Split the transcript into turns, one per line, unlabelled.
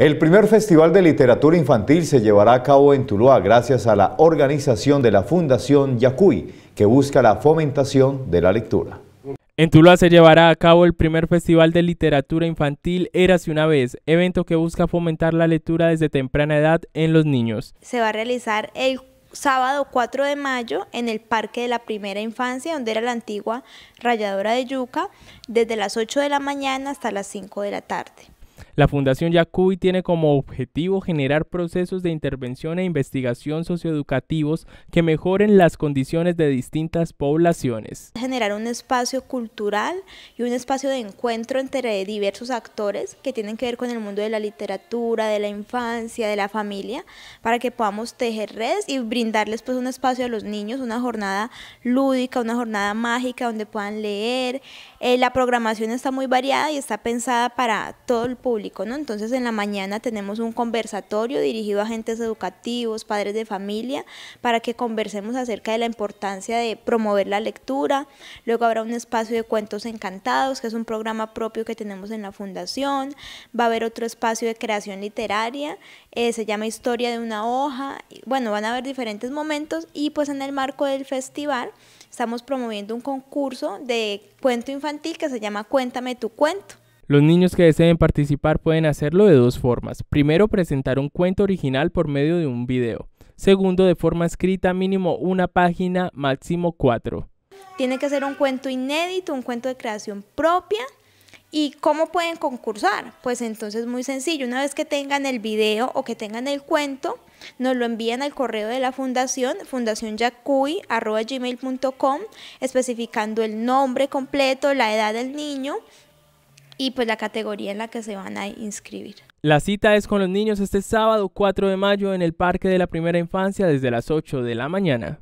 El primer Festival de Literatura Infantil se llevará a cabo en Tuluá gracias a la organización de la Fundación Yacuy, que busca la fomentación de la lectura. En Tuluá se llevará a cabo el primer Festival de Literatura Infantil Si una vez, evento que busca fomentar la lectura desde temprana edad en los niños.
Se va a realizar el sábado 4 de mayo en el Parque de la Primera Infancia, donde era la antigua rayadora de yuca, desde las 8 de la mañana hasta las 5 de la tarde.
La Fundación Yacuy tiene como objetivo generar procesos de intervención e investigación socioeducativos que mejoren las condiciones de distintas poblaciones.
Generar un espacio cultural y un espacio de encuentro entre diversos actores que tienen que ver con el mundo de la literatura, de la infancia, de la familia, para que podamos tejer redes y brindarles pues un espacio a los niños, una jornada lúdica, una jornada mágica donde puedan leer. Eh, la programación está muy variada y está pensada para todo el público entonces en la mañana tenemos un conversatorio dirigido a agentes educativos, padres de familia, para que conversemos acerca de la importancia de promover la lectura. Luego habrá un espacio de cuentos encantados, que es un programa propio que tenemos en la fundación. Va a haber otro espacio de creación literaria, eh, se llama Historia de una hoja. Bueno, van a haber diferentes momentos y pues en el marco del festival estamos promoviendo un concurso de cuento infantil que se llama Cuéntame tu cuento.
Los niños que deseen participar pueden hacerlo de dos formas. Primero, presentar un cuento original por medio de un video. Segundo, de forma escrita, mínimo una página, máximo cuatro.
Tiene que ser un cuento inédito, un cuento de creación propia. ¿Y cómo pueden concursar? Pues entonces muy sencillo, una vez que tengan el video o que tengan el cuento, nos lo envían al correo de la fundación, fundacionyacuy.com, especificando el nombre completo, la edad del niño, y pues la categoría en la que se van a inscribir.
La cita es con los niños este sábado 4 de mayo en el Parque de la Primera Infancia desde las 8 de la mañana.